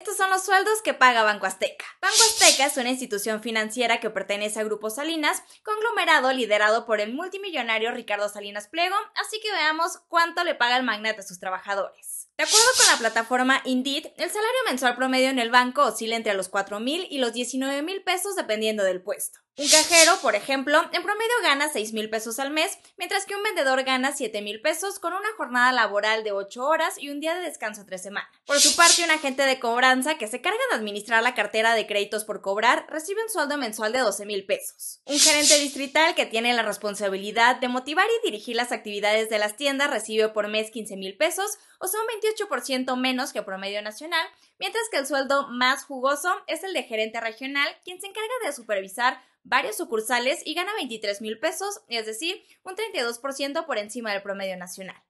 Estos son los sueldos que paga Banco Azteca. Banco Azteca es una institución financiera que pertenece a Grupo Salinas, conglomerado liderado por el multimillonario Ricardo Salinas Pliego, así que veamos cuánto le paga el magnate a sus trabajadores. De acuerdo con la plataforma Indeed, el salario mensual promedio en el banco oscila entre los 4 mil y los 19 mil pesos dependiendo del puesto. Un cajero, por ejemplo, en promedio gana 6 mil pesos al mes, mientras que un vendedor gana 7 mil pesos con una jornada laboral de 8 horas y un día de descanso tres semanas. Por su parte, un agente de cobranza que se carga de administrar la cartera de créditos por cobrar recibe un sueldo mensual de 12 mil pesos. Un gerente distrital que tiene la responsabilidad de motivar y dirigir las actividades de las tiendas recibe por mes 15 mil pesos o son 28% menos que promedio nacional, mientras que el sueldo más jugoso es el de gerente regional, quien se encarga de supervisar varios sucursales y gana 23 mil pesos, es decir, un 32% por encima del promedio nacional.